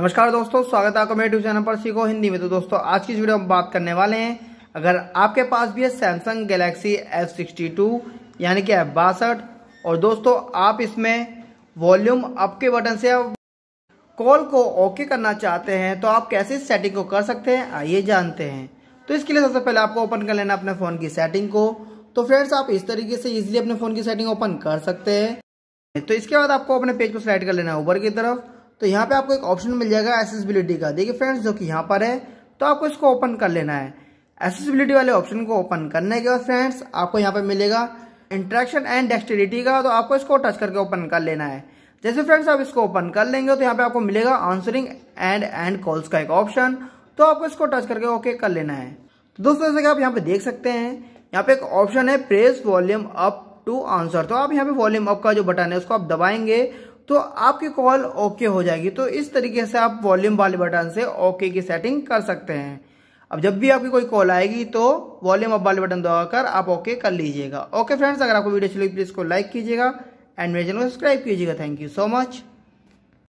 नमस्कार दोस्तों स्वागत है आपका मेरे यूट्यूब चैनल पर सीखो हिंदी में तो दोस्तों आज की इस वीडियो में बात करने वाले हैं अगर आपके पास भी है Samsung Galaxy F sixty two यानी कि एफ बासठ और दोस्तों आप इसमें वॉल्यूम अप के बटन से कॉल को ओके करना चाहते हैं तो आप कैसे इस सेटिंग को कर सकते हैं आइए जानते हैं तो इसके लिए सबसे पहले आपको ओपन कर लेना अपने फ़ोन की सेटिंग को तो फ्रेंड्स आप इस तरीके से ईजिली अपने फ़ोन की सेटिंग ओपन कर सकते हैं तो इसके बाद आपको अपने पेज को स्लाइड कर लेना है ऊपर की तरफ तो यहाँ पे आपको एक ऑप्शन मिल जाएगा एसेसिबिलिटी का देखिए फ्रेंड्स जो कि यहाँ पर है तो आपको इसको ओपन कर लेना है एसेसिबिलिटी वाले ऑप्शन को ओपन करने के बाद फ्रेंड्स आपको यहाँ पर मिलेगा इंट्रैक्शन एंड डेक्सटेरिटी का तो आपको इसको टच करके ओपन कर लेना है जैसे फ्रेंड्स आप इसको ओपन कर लेंगे तो यहाँ पे आपको मिलेगा आंसरिंग एंड एंड कॉल्स का एक ऑप्शन तो आपको इसको टच करके ओके कर लेना है तो दोस्तों जैसे कि आप यहाँ पे देख सकते हैं यहाँ पे एक ऑप्शन है press volume up to answer तो आप यहाँ पे वॉल्यूम अप का जो बटन है उसको आप दबाएंगे तो आपकी कॉल ओके हो जाएगी तो इस तरीके से आप वॉल्यूम वाले बटन से ओके की सेटिंग कर सकते हैं अब जब भी आपकी कोई कॉल आएगी तो वॉल्यूम अप वाले बटन दबाकर आप ओके कर लीजिएगा ओके फ्रेंड्स अगर आपको वीडियो चलेगी प्लीज़ को लाइक कीजिएगा एंड मेरे चैनल को सब्सक्राइब कीजिएगा थैंक यू सो मच